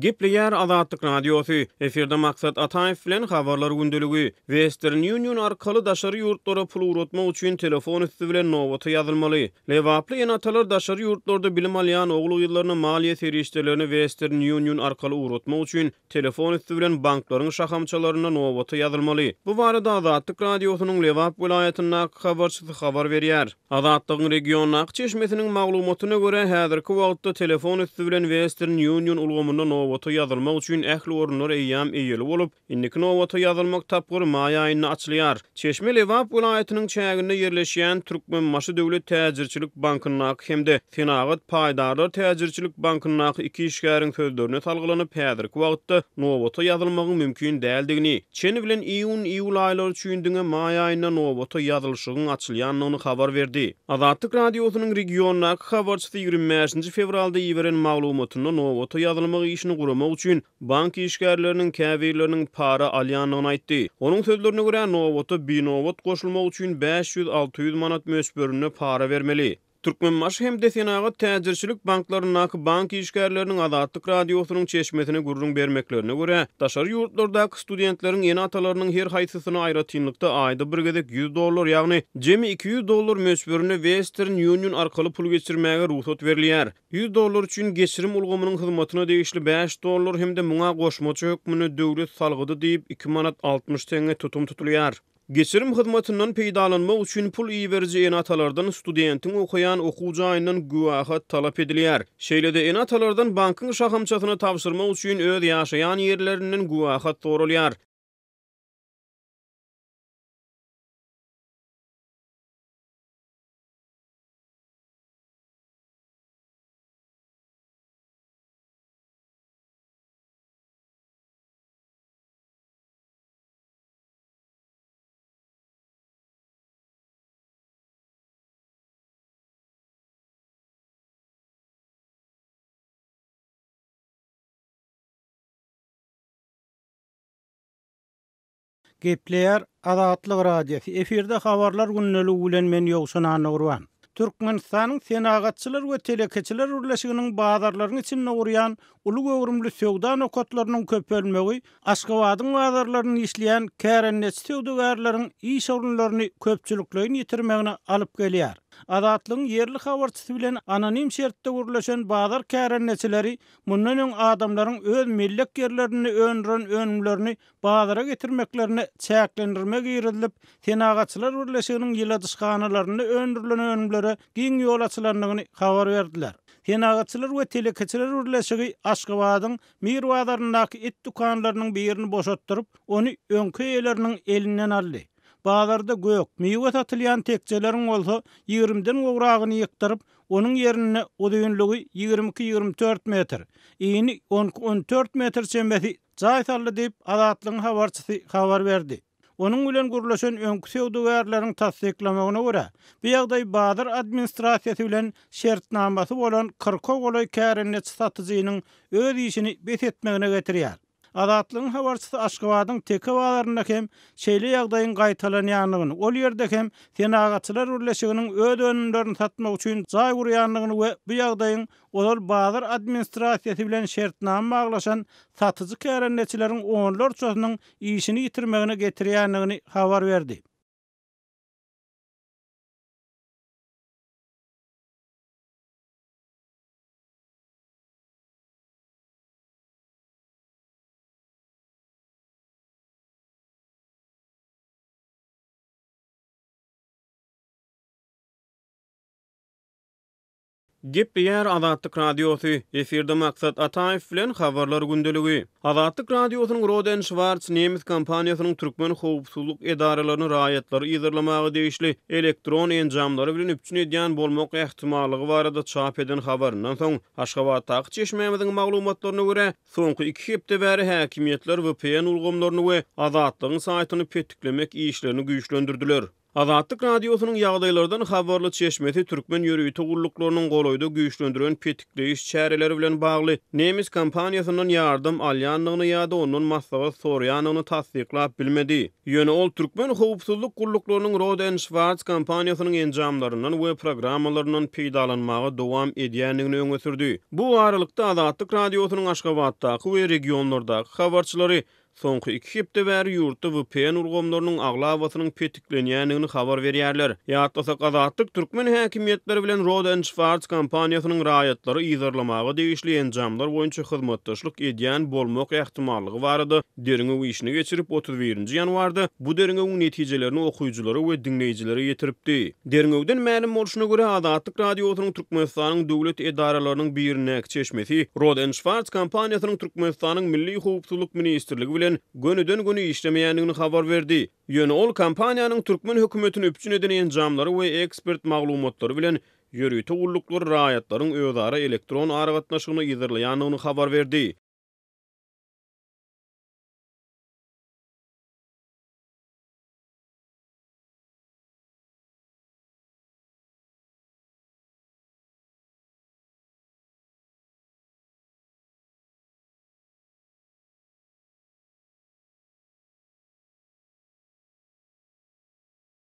Gepliyar Azadlyk Radiosu efirde maksat Ataýew bilen habarlar gündeligi Western Union arkaly daşary ýurtlara pul uratma üçin telefon üstü bilen nowata ýazylmaly. Lewaply ýanatlar daşary ýurtlarda bilim alýan ogluk ýyllaryny maliýe serişdelerini Western Union arkaly uratma üçin telefon üstü bilen banklaryň şahamçalaryna nowata ýazylmaly. Bu barada Azadlyk Radiosunyň Lewap welaýatyna habarçy habar berýär. Azadlygyň regionyň Akçeşmesiniň maglumatyna görä häzirki wagtda telefon üstü Western Union ulgamyna nowata yazylmak üçin ähli ornur eýyam eýeli bolup, indi ki nowata yazylmak tapgyr maýa ýa-ýa açylýar. Çeşme Lewap vilayatynyň çägini ýerleşýän Türkmen Maşy döwlet täjirçilik bankynyň ak hemde Finagat paýdary täjirçilik bankynyň ak iki işgäriň sözlerini talgylanyp häzirki wagtda nowata yazylmagy mümkin däldigini. Çeni bilen iýun iýul aýlary üçin diňe maýa ýa-ýa nowata yazylyşygyň açylýanyny habar berdi. Azatlyk radiosynyň regionnak habarçy 20 fevralda ýeren maglumatyny nowata yazylmagy işini gurmak üçin bank işgärlerinin käwirlerinin para alýanyny aýtdy. Onuň sözlerine görä Novot binovot goşulmak üçin 500-600 manat mösbörüne para vermeli. Türkmen maş hem de senäyate täjirçilik banklaryna, bank işgärleriniň adatlyk radio usulyny çeşmesine gurulm bermeklerini göre, daşary ýurtlardaky studentleriň ene atalarynyň her haýsasyna aýratynlykda ayda bir gedek 100 dollar, ýagny cemi 200 dollar möçberini Western Union arkaly pul getirmäge ruhsat berilýär. 100 dollar üçin geçirim ulgamynyň hyzmatyna degişli 5 dollar hem de muňa goşmaça hökmünü döwlet salgydy diýip 2 manat 60 tenge tutum tutulýar. Geçirim hyzmatyndan peýdalanmak üçin pul iýerji en atalardan studentin okuyan okuw jaýynyň talap edilýär. Şeýlede en atalardan bankyň şahamçasyny tapşyrmak üçin öz ýaşaýan ýerlerinden guwahat sorulýar. Gepler adatlyk radio efirde habarlar günnelü ulen men yoksuna nurwan Türkmen sanyň senagatçylar we telekeçiler urlaşygynyň baýdarlaryny içinde urýan uly gowrumly sewda nokatlarynyň köpelmegi Aşgabatyň baýdarlaryny işleýän kärenetçi töwdügärläriniň iş orunlaryny köpçülikleýin ýetirmegini alyp gelýär Azatlygyň yerli habarçysy bilen anonim şertde gurulýan bazar käranneçileri mundan öň adamlaryň öz millet yerlerini öňrän önümlerini bazara getirmeklerini çäklendirmek ýerilip, tenagatçylar birleşiginiň ýyladyşkanalaryny öňrülen önümlere giň ýol açylanlygyny habar berdiler. Tenagatçylar we telekeçiler birleşigi Aşgabadyň Mir bazarındaky et dukanlarynyň birini boşatdyryp, ony öňkü ýerleriniň elinden aldy. Bağlarda gök, meyve satılayan tekçelerin 20 20'den uğrağını yıktırıp, onun yerine odayınlığı 22-24 metr. İyini 10-14 metr çembesi Caysallı deyip adatlığın havarçısı havar verdi. Onun ulan gurulaşan önkü sevdu verilerin tasdiklamağına ura, bir yagday Bağdır administrasiyası ulan şertnaması olan 40 oloy kərinli satıcının öz işini besetmeğine getiriyar. Azatlygyň habarçysy Aşgabatyň Tekewalaryna hem şeýle ýagdaýyň gaýtalanýanlygyny, ol ýerde hem Senagatçylar urleşiginiň öz önündörini satmak üçin jaý gurýanlygyny we bu ýagdaýyň olar Baýdyr administrasiýasy bilen şertnama maglaşan satyjy käranneçileriň onlar çoşunyň işini ýitirmegini getirýänligini habar berdi. Gip yer Azatlık Radyosu, maksat Atayf bilen havarlar gündeligi. Azatlık Radyosu'nun Roden Schwarz Nemis kompaniýasynyň Türkmen howpsuzlyk edarelerini rayetleri izirlamağı deyişli elektron enjamlary bilin üpçün ediyan bolmaq ehtimallıgı Varada çap eden habarndan son. Aşkavaat taqı çeşmemizin maklumatlarına ure, sonki iki hepte bəri Vpn və pəyən ulgumlarına ve azatlıqlarına saytini petiklə Azatlık radyosunun yağdaylardan xavarlı çeşmesi Türkmen yürüytü qulluklarının qoluydu güyüşlündüren pitikli çäreleri bilen bagly bağli. Nemis kampanyasının yardım aliyanlığını da onun maslava soruyanlığını tasdikla bilmedi. Yönü ol Türkmen howpsuzlyk qulluklarının Roden Schwarz kampanyasının encamlarından ve peýdalanmagy dowam duam öňe sürdü. Bu aralıkta azatlık radyosunun ashqabattakı ve regionlarda xavarçıları, Soňky iki hepde bäri ýurtda VPN urgamlarynyň aglawasynyň petiklenýänini habar berýärler. Ýa-da gazatlyk türkmen häkimýetleri bilen Road and Sports kompaniýasynyň raýatlary ýygyrlamagy degişli enjamlar boýunça hyzmatdaşlyk edýän bolmak ähtimallygy barady. Deringi bu işini geçirip 31-nji ýanwarda bu deringi uň netijelerini okuwçylara we dinleýijilere ýetiripdi. Deringiňden ma'lum bolşuna görä Adatlyk radiosynyň Türkmenistanyň döwlet edaralarynyň birine çeşmesi Road and kompaniýasynyň Türkmenistanyň Milli Howpsuzlyk Ministrligi bilen gönüden günü işlemeýänligini habar berdi. Yönü ol kampaniýanyň türkmen hökümetini üpjün eden camları we ekspert maglumatlary bilen ýörüýte gullukly raýatlaryň öýdara elektron aragatnaşygyny ýerdirleýänligini habar berdi.